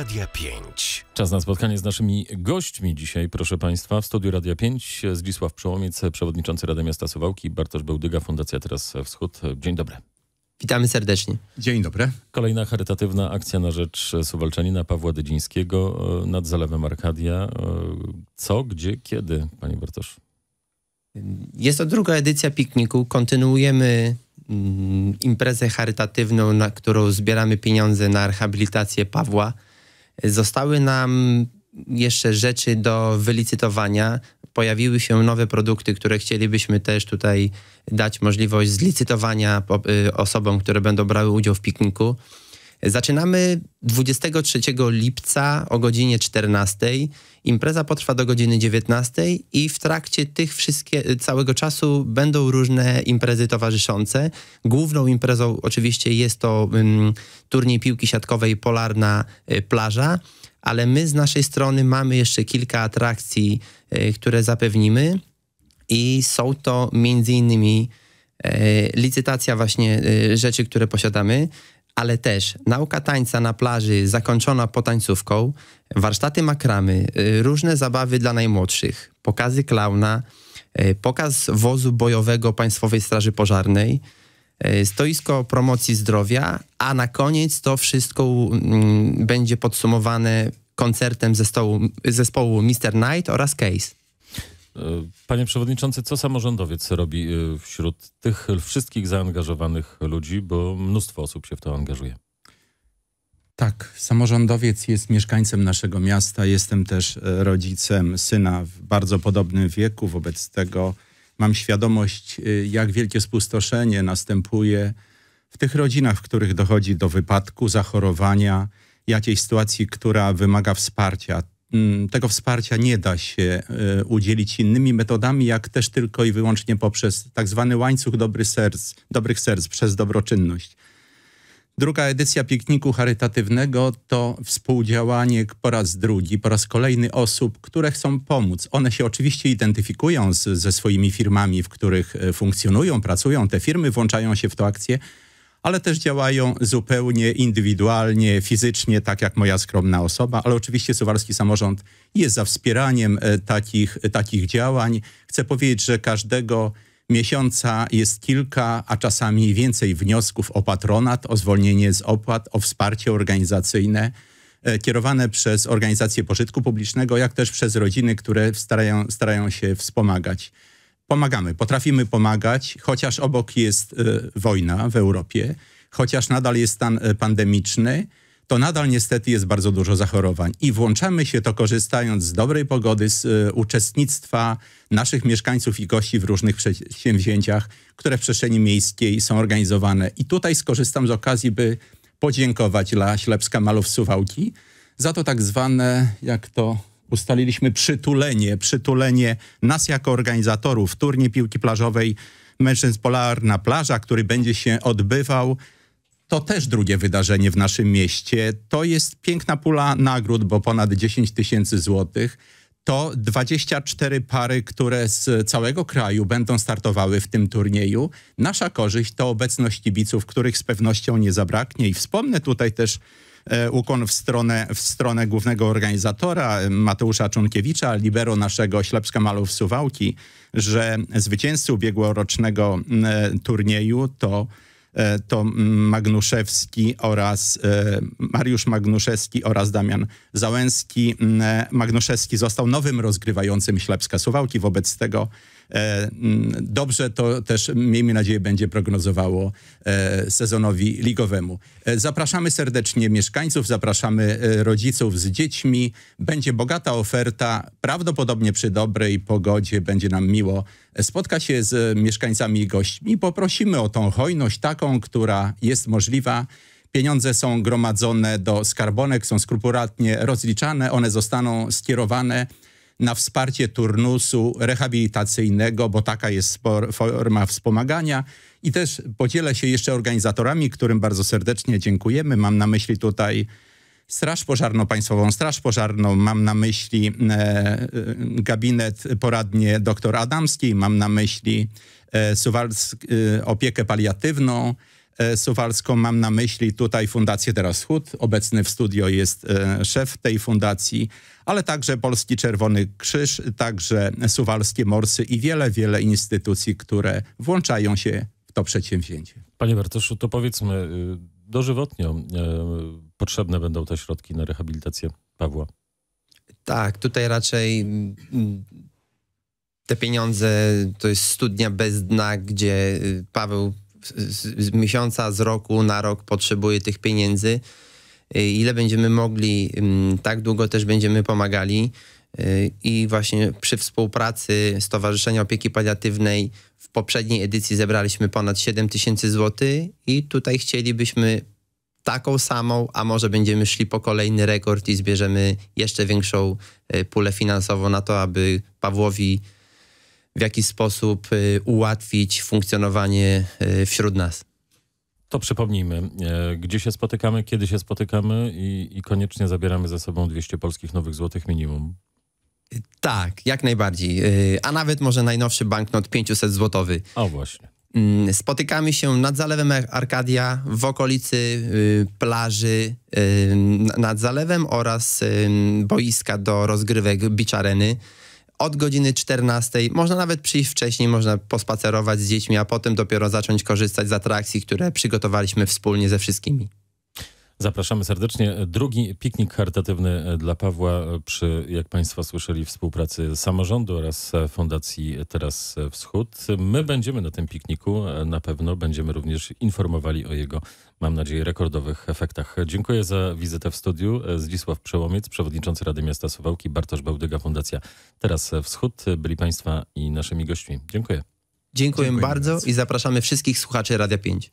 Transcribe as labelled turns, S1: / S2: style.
S1: Radia 5. Czas na spotkanie z naszymi gośćmi dzisiaj, proszę Państwa. W studiu Radia 5 Zdzisław Przełomiec, przewodniczący Rady Miasta Suwałki, Bartosz Bełdyga, Fundacja Teraz Wschód. Dzień dobry. Witamy serdecznie. Dzień dobry. Kolejna charytatywna akcja na rzecz Suwalczanina Pawła Dydzińskiego e, nad Zalewem Arkadia. E, co, gdzie, kiedy, Panie Bartosz? Jest to druga edycja pikniku. Kontynuujemy mm, imprezę
S2: charytatywną, na którą zbieramy pieniądze na rehabilitację Pawła. Zostały nam jeszcze rzeczy do wylicytowania. Pojawiły się nowe produkty, które chcielibyśmy też tutaj dać możliwość zlicytowania y, osobom, które będą brały udział w pikniku. Zaczynamy 23 lipca o godzinie 14. Impreza potrwa do godziny 19 i w trakcie tych wszystkie, całego czasu będą różne imprezy towarzyszące. Główną imprezą oczywiście jest to um, turniej piłki siatkowej Polarna y, Plaża, ale my z naszej strony mamy jeszcze kilka atrakcji, y, które zapewnimy i są to między innymi y, licytacja właśnie y, rzeczy, które posiadamy ale też nauka tańca na plaży zakończona potańcówką, warsztaty makramy, y, różne zabawy dla najmłodszych, pokazy klauna, y, pokaz wozu bojowego Państwowej Straży Pożarnej, y, stoisko promocji zdrowia, a na koniec to wszystko mm, będzie podsumowane koncertem zespołu, zespołu Mr. Knight oraz Case.
S1: E, panie Przewodniczący, co samorządowiec robi e, wśród tych wszystkich zaangażowanych ludzi, bo mnóstwo osób się w to angażuje?
S3: Tak, samorządowiec jest mieszkańcem naszego miasta. Jestem też e, rodzicem syna w bardzo podobnym wieku, wobec tego mam świadomość, jak wielkie spustoszenie następuje w tych rodzinach, w których dochodzi do wypadku, zachorowania, jakiejś sytuacji, która wymaga wsparcia. Mm, tego wsparcia nie da się e, udzielić innymi metodami, jak też tylko i wyłącznie poprzez tak zwany łańcuch dobry serc, dobrych serc przez dobroczynność. Druga edycja pikniku charytatywnego to współdziałanie po raz drugi, po raz kolejny osób, które chcą pomóc. One się oczywiście identyfikują z, ze swoimi firmami, w których e, funkcjonują, pracują. Te firmy włączają się w tę akcję, ale też działają zupełnie indywidualnie, fizycznie, tak jak moja skromna osoba, ale oczywiście Suwalski Samorząd jest za wspieraniem e, takich, e, takich działań. Chcę powiedzieć, że każdego miesiąca jest kilka, a czasami więcej wniosków o patronat, o zwolnienie z opłat, o wsparcie organizacyjne e, kierowane przez organizacje pożytku publicznego, jak też przez rodziny, które starają, starają się wspomagać pomagamy, potrafimy pomagać, chociaż obok jest e, wojna w Europie, chociaż nadal jest stan e, pandemiczny, to nadal niestety jest bardzo dużo zachorowań i włączamy się to korzystając z dobrej pogody, z e, uczestnictwa naszych mieszkańców i gości w różnych przedsięwzięciach, które w przestrzeni miejskiej są organizowane. I tutaj skorzystam z okazji, by podziękować dla Ślepska Malów Suwałki za to tak zwane, jak to ustaliliśmy przytulenie, przytulenie nas jako organizatorów turniej piłki plażowej Mężczyzn na Plaża, który będzie się odbywał. To też drugie wydarzenie w naszym mieście. To jest piękna pula nagród, bo ponad 10 tysięcy złotych. To 24 pary, które z całego kraju będą startowały w tym turnieju. Nasza korzyść to obecność kibiców, których z pewnością nie zabraknie. I wspomnę tutaj też E, ukłon w stronę, w stronę głównego organizatora e, Mateusza Czunkiewicza, libero naszego Ślepska Malów Suwałki, że zwycięzcy ubiegłorocznego e, turnieju to to Magnuszewski oraz Mariusz Magnuszewski oraz Damian Załęski. Magnuszewski został nowym rozgrywającym Ślepska Suwałki, wobec tego E, mm, dobrze to też, miejmy nadzieję, będzie prognozowało e, sezonowi ligowemu. E, zapraszamy serdecznie mieszkańców, zapraszamy rodziców z dziećmi. Będzie bogata oferta. Prawdopodobnie przy dobrej pogodzie będzie nam miło spotkać się z mieszkańcami i gośćmi. Poprosimy o tą hojność taką, która jest możliwa. Pieniądze są gromadzone do skarbonek, są skrupulatnie rozliczane, one zostaną skierowane na wsparcie turnusu rehabilitacyjnego, bo taka jest forma wspomagania. I też podzielę się jeszcze organizatorami, którym bardzo serdecznie dziękujemy. Mam na myśli tutaj Straż Pożarną, Państwową Straż Pożarną, mam na myśli e, e gabinet poradnie dr Adamski. mam na myśli e, Suwalsk, e, opiekę paliatywną, E, Suwalską. Mam na myśli tutaj Fundację Teraz Chód. Obecny w studio jest e, szef tej fundacji, ale także Polski Czerwony Krzyż, także Suwalskie Morsy i wiele, wiele
S1: instytucji, które włączają się w to przedsięwzięcie. Panie Bartoszu, to powiedzmy y, dożywotnio y, potrzebne będą te środki na rehabilitację Pawła. Tak, tutaj raczej mm, mm, te pieniądze to
S2: jest studnia bez dna, gdzie y, Paweł z, z miesiąca, z roku na rok potrzebuje tych pieniędzy. Y, ile będziemy mogli, mm, tak długo też będziemy pomagali. Y, I właśnie przy współpracy Stowarzyszenia Opieki Paliatywnej w poprzedniej edycji zebraliśmy ponad 7 tysięcy złotych i tutaj chcielibyśmy taką samą, a może będziemy szli po kolejny rekord i zbierzemy jeszcze większą y, pulę finansową na to, aby Pawłowi w jaki sposób y, ułatwić funkcjonowanie y, wśród nas.
S1: To przypomnijmy, e, gdzie się spotykamy, kiedy się spotykamy i, i koniecznie zabieramy ze sobą 200 polskich nowych złotych minimum. Y, tak, jak najbardziej.
S2: A nawet może najnowszy banknot 500 złotowy. O właśnie. Mm, spotykamy się nad zalewem Arkadia, w okolicy plaży nad zalewem oraz boiska do rozgrywek beach areny od godziny 14. Można nawet przyjść wcześniej, można pospacerować z dziećmi, a potem dopiero zacząć korzystać z atrakcji, które przygotowaliśmy wspólnie ze wszystkimi.
S1: Zapraszamy serdecznie. Drugi piknik charytatywny e, dla Pawła e, przy, jak Państwo słyszeli, współpracy samorządu oraz e, Fundacji Teraz Wschód. My będziemy na tym pikniku, na pewno będziemy również informowali o jego, mam nadzieję, rekordowych efektach. Dziękuję za wizytę w studiu. Zdzisław Przełomiec, przewodniczący Rady Miasta Suwałki, Bartosz Bałdyga, Fundacja Teraz Wschód, byli Państwa i naszymi gośćmi. Dziękuję. Dziękuję bardzo i zapraszamy wszystkich słuchaczy Radia 5.